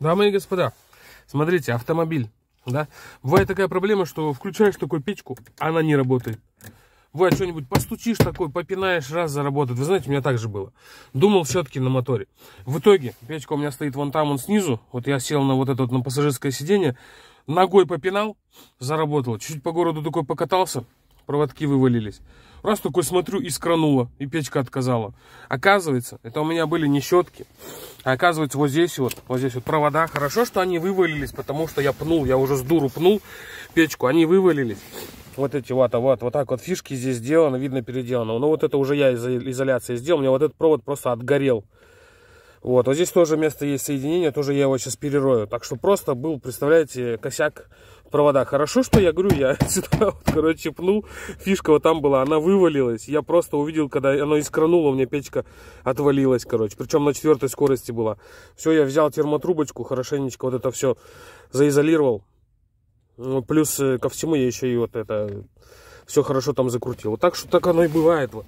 Дамы и господа, смотрите, автомобиль, да? Бывает такая проблема, что включаешь такую печку, она не работает. Бывает что-нибудь, постучишь такой, попинаешь, раз заработает. Вы знаете, у меня так же было. Думал все-таки на моторе. В итоге, печка у меня стоит вон там, вон снизу. Вот я сел на вот это вот, на пассажирское сиденье, ногой попинал, заработал. Чуть-чуть по городу такой покатался, проводки вывалились. Раз такой смотрю, искрануло, и печка отказала. Оказывается, это у меня были не щетки, а оказывается вот здесь вот, вот здесь вот провода. Хорошо, что они вывалились, потому что я пнул, я уже с дуру пнул печку, они вывалились. Вот эти вот, а вот, вот так вот фишки здесь сделано, видно переделано. Но ну, вот это уже я из изоляции сделал, у меня вот этот провод просто отгорел. Вот, вот здесь тоже место есть соединения, тоже я его сейчас перерою. Так что просто был, представляете, косяк провода. Хорошо, что я говорю, я сюда, вот, короче, пнул, фишка вот там была, она вывалилась. Я просто увидел, когда оно искрануло, у меня печка отвалилась, короче. Причем на четвертой скорости была. Все, я взял термотрубочку, хорошенечко вот это все заизолировал. Ну, плюс э, ко всему я еще и вот это все хорошо там закрутил. так что так оно и бывает. Вот.